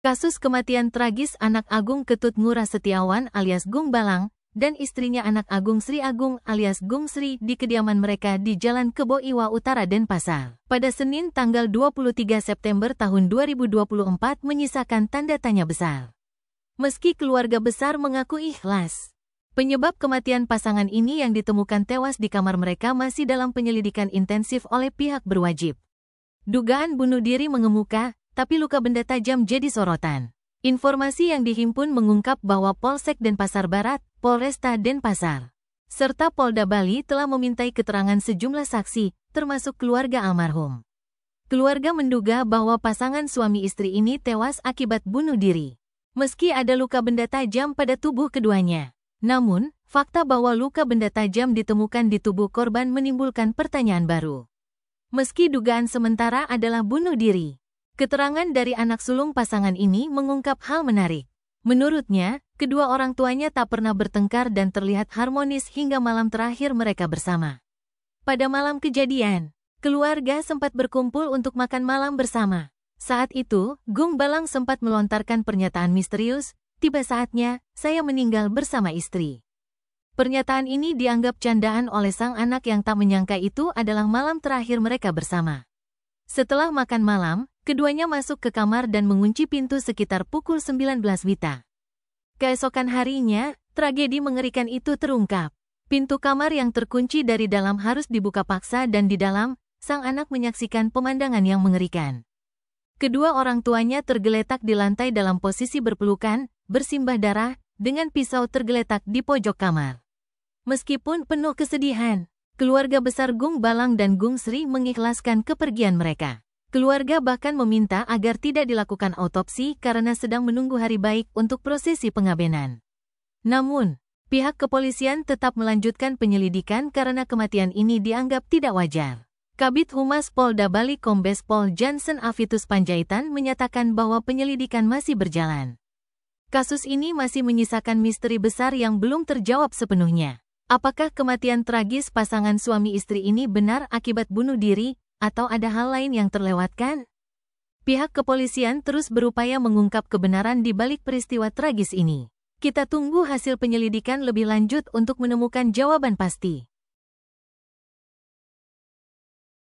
Kasus kematian tragis anak Agung Ketut Ngura Setiawan alias Gung Balang dan istrinya anak Agung Sri Agung alias Gung Sri di kediaman mereka di Jalan Kebo Iwa Utara Denpasar. Pada Senin tanggal 23 September tahun 2024 menyisakan tanda tanya besar. Meski keluarga besar mengaku ikhlas, penyebab kematian pasangan ini yang ditemukan tewas di kamar mereka masih dalam penyelidikan intensif oleh pihak berwajib. Dugaan bunuh diri mengemuka tapi luka benda tajam jadi sorotan. Informasi yang dihimpun mengungkap bahwa Polsek Denpasar Barat, Polresta Denpasar, serta Polda Bali telah memintai keterangan sejumlah saksi, termasuk keluarga almarhum. Keluarga menduga bahwa pasangan suami istri ini tewas akibat bunuh diri. Meski ada luka benda tajam pada tubuh keduanya, namun, fakta bahwa luka benda tajam ditemukan di tubuh korban menimbulkan pertanyaan baru. Meski dugaan sementara adalah bunuh diri, Keterangan dari anak sulung pasangan ini mengungkap hal menarik. Menurutnya, kedua orang tuanya tak pernah bertengkar dan terlihat harmonis hingga malam terakhir mereka bersama. Pada malam kejadian, keluarga sempat berkumpul untuk makan malam bersama. Saat itu, Gung Balang sempat melontarkan pernyataan misterius, tiba saatnya, saya meninggal bersama istri. Pernyataan ini dianggap candaan oleh sang anak yang tak menyangka itu adalah malam terakhir mereka bersama. Setelah makan malam, Keduanya masuk ke kamar dan mengunci pintu sekitar pukul 19 Wita. Keesokan harinya, tragedi mengerikan itu terungkap. Pintu kamar yang terkunci dari dalam harus dibuka paksa dan di dalam, sang anak menyaksikan pemandangan yang mengerikan. Kedua orang tuanya tergeletak di lantai dalam posisi berpelukan, bersimbah darah, dengan pisau tergeletak di pojok kamar. Meskipun penuh kesedihan, keluarga besar Gung Balang dan Gung Sri mengikhlaskan kepergian mereka. Keluarga bahkan meminta agar tidak dilakukan autopsi karena sedang menunggu hari baik untuk prosesi pengabenan. Namun, pihak kepolisian tetap melanjutkan penyelidikan karena kematian ini dianggap tidak wajar. Kabit Humas Polda Bali Kombes Pol Johnson Avitus Panjaitan menyatakan bahwa penyelidikan masih berjalan. Kasus ini masih menyisakan misteri besar yang belum terjawab sepenuhnya. Apakah kematian tragis pasangan suami istri ini benar akibat bunuh diri atau ada hal lain yang terlewatkan? Pihak kepolisian terus berupaya mengungkap kebenaran di balik peristiwa tragis ini. Kita tunggu hasil penyelidikan lebih lanjut untuk menemukan jawaban pasti.